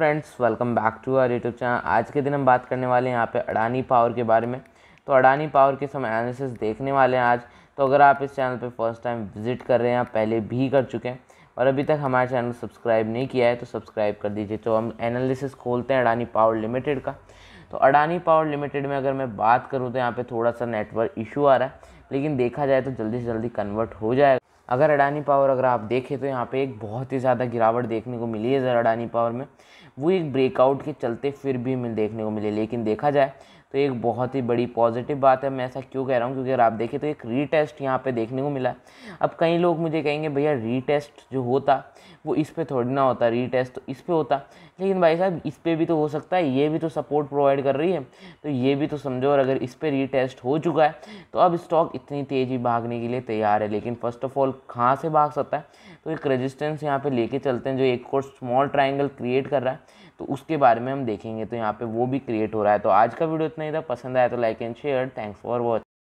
friends welcome back to our YouTube channel आज के दिन हम बात करने वाले हैं यहाँ पे अडानी पावर के बारे में तो अडानी पावर के समय एनालिसिस देखने वाले हैं आज तो अगर आप इस चैनल पे फर्स्ट टाइम विजिट कर रहे हैं आप पहले भी कर चुके हैं और अभी तक हमारे चैनल सब्सक्राइब नहीं किया है तो सब्सक्राइब कर दीजिए तो हम एनालिसिस खोलते हैं अडानी पावर लिमिटेड का तो अडानी पावर लिमिटेड में अगर मैं बात करूँ तो यहाँ पर थोड़ा सा नेटवर्क इशू आ रहा है लेकिन देखा जाए तो जल्दी से जल्दी कन्वर्ट हो जाएगा अगर अडानी पावर अगर आप देखें तो यहाँ पे एक बहुत ही ज़्यादा गिरावट देखने को मिली है ज़रा अडानी पावर में वो एक ब्रेकआउट के चलते फिर भी मिल देखने को मिले लेकिन देखा जाए तो एक बहुत ही बड़ी पॉजिटिव बात है मैं ऐसा क्यों कह रहा हूँ क्योंकि अगर आप देखें तो एक रीटेस्ट यहाँ पे देखने को मिला अब कई लोग मुझे कहेंगे भैया रीटेस्ट जो होता वो इस पर थोड़ी ना होता रीटेस्ट तो इस पर होता लेकिन भाई साहब इस पर भी तो हो सकता है ये भी तो सपोर्ट प्रोवाइड कर रही है तो ये भी तो समझो और अगर इस पर रीटेस्ट हो चुका है तो अब स्टॉक इतनी तेज़ी भागने के लिए तैयार है लेकिन फर्स्ट ऑफ ऑल कहाँ से भाग सकता है तो एक रजिस्टेंस यहाँ पर लेके चलते हैं जो एक और स्मॉल ट्राइंगल क्रिएट कर रहा है तो उसके बारे में हम देखेंगे तो यहाँ पे वो भी क्रिएट हो रहा है तो आज का वीडियो इतना ही था पसंद आया तो like and share thanks for watch